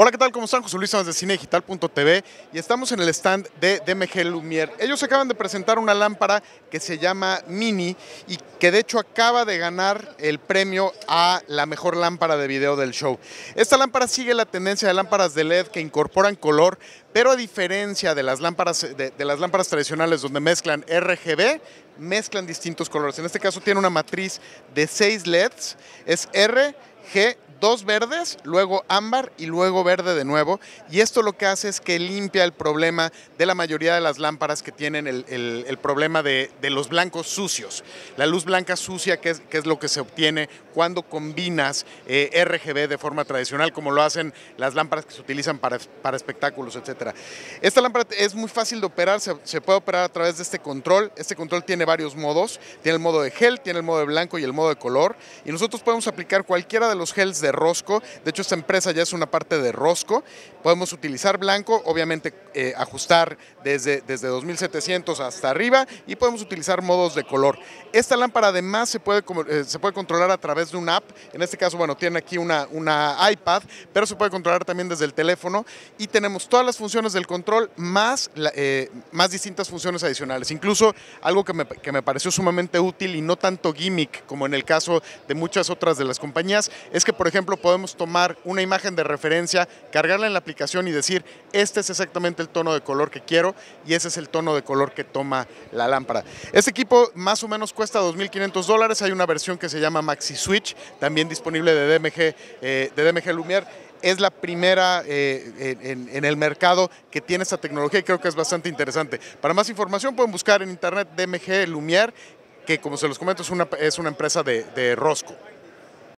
Hola, ¿qué tal? ¿Cómo están? José Luis de cinedigital.tv y estamos en el stand de DMG Lumiere. Ellos acaban de presentar una lámpara que se llama Mini y que de hecho acaba de ganar el premio a la mejor lámpara de video del show. Esta lámpara sigue la tendencia de lámparas de LED que incorporan color, pero a diferencia de las lámparas, de, las lámparas tradicionales donde mezclan RGB, mezclan distintos colores. En este caso tiene una matriz de 6 LEDs, es R, dos verdes, luego ámbar y luego verde de nuevo. Y esto lo que hace es que limpia el problema de la mayoría de las lámparas que tienen el, problema de, los blancos sucios. La luz blanca sucia, que es, es lo que se obtiene cuando combinas eh, RGB de forma tradicional, como lo hacen las lámparas que se utilizan para, espectáculos, etc. Esta lámpara es muy fácil de operar, se, se puede operar a través de este control. Este control tiene varios modos. Tiene el modo de gel, tiene el modo de blanco y el modo de color. Y nosotros podemos aplicar cualquiera de los gels de Rosco. De hecho, esta empresa ya es una parte de Rosco. Podemos utilizar blanco, obviamente eh, ajustar desde, desde 2700 hasta arriba y podemos utilizar modos de color. Esta lámpara además se puede, eh, se puede controlar a través de una app. En este caso, bueno, tiene aquí una, una iPad, pero se puede controlar también desde el teléfono y tenemos todas las funciones del control más, eh, más distintas funciones adicionales. Incluso algo que me, que me pareció sumamente útil y no tanto gimmick como en el caso de muchas otras de las compañías es que, por ejemplo, podemos tomar una imagen de referencia, cargarla en la aplicación y decir, este es exactamente el tono de color que quiero y ese es el tono de color que toma la lámpara. Este equipo más o menos cuesta 2.500 dólares, hay una versión que se llama Maxi Switch, también disponible de DMG, eh, de DMG Lumière es la primera eh, en, el mercado que tiene esta tecnología y creo que es bastante interesante. Para más información pueden buscar en internet DMG Lumière, que como se los comento es una, es una empresa de, de Rosco.